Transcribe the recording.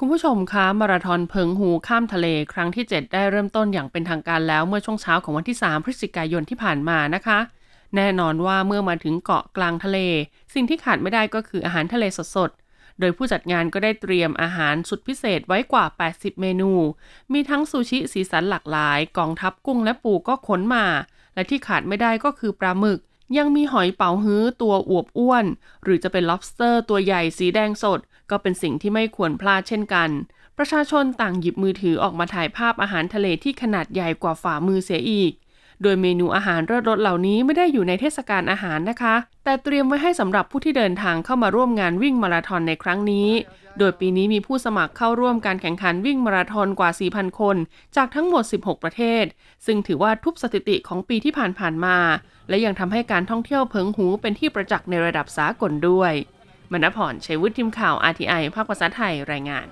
คุณผู้ชมคะ มาราธอนเพิงหูข้ามทะเล ครั้งที่ 7 ได้เริ่มต้นอย่างเป็นทางการแล้วเมื่อช่วงเช้าของวันที่ 3 พฤศจิกายนที่ผ่านมานะคะ แน่นอนว่าเมื่อมาถึงเกาะกลางทะเล สิ่งที่ขาดไม่ได้ก็คืออาหารทะเลสดๆ โดยผู้จัดงานก็ได้เตรียมอาหารสุดพิเศษไว้กว่า 80 เมนู มีทั้งซูชิสีสันหลากหลาย กองทัพกุ้งและปูก็ขนมา และที่ขาดไม่ได้ก็คือปลาหมึก ยังมีหอยเป๋าฮื้อตัวอวบอ้วน หรือจะเป็น l o b s t e ์ตัวใหญ่สีแดงสดก็เป็นสิ่งที่ไม่ควรพลาดเช่นกัน ประชาชนต่างหยิบมือถือออกมาถ่ายภาพอาหารทะเลที่ขนาดใหญ่กว่าฝ่ามือเสียอีก โดยเมนูอาหารเสรสเหล่านี้ไม่ได้อยู่ในเทศกาลอาหารนะคะ แต่เตรียมไว้ให้สำหรับผู้ที่เดินทางเข้ามาร่วมงานวิ่งมาราธอนในครั้งนี้ โดยปีนี้มีผู้สมัครเข้าร่วมการแข่งขันวิ่งมาราธอนกว่า 4,000 คน จากทั้งหมด 16 ประเทศ ซึ่งถือว่าทุบสถิติของปีที่ผ่านๆมา และยังทำให้การท่องเที่ยวเพิงหูเป็นที่ประจักษ์ในระดับสากลด้วยมณพรชัยวุฒิทีมข่าว RTI ภาคภาษาไทยรายงาน